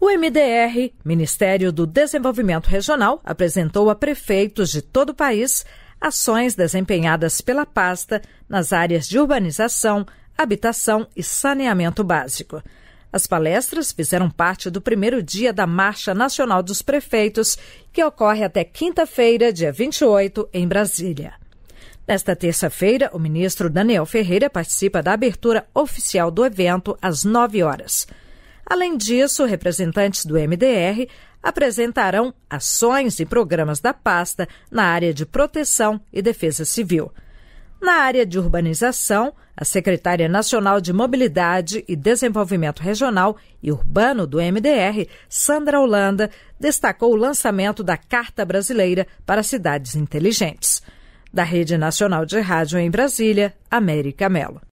O MDR, Ministério do Desenvolvimento Regional, apresentou a prefeitos de todo o país ações desempenhadas pela pasta nas áreas de urbanização, habitação e saneamento básico. As palestras fizeram parte do primeiro dia da Marcha Nacional dos Prefeitos, que ocorre até quinta-feira, dia 28, em Brasília. Nesta terça-feira, o ministro Daniel Ferreira participa da abertura oficial do evento às 9 horas. Além disso, representantes do MDR apresentarão ações e programas da pasta na área de proteção e defesa civil. Na área de urbanização, a secretária nacional de Mobilidade e Desenvolvimento Regional e Urbano do MDR, Sandra Holanda, destacou o lançamento da Carta Brasileira para Cidades Inteligentes. Da Rede Nacional de Rádio em Brasília, América Mello.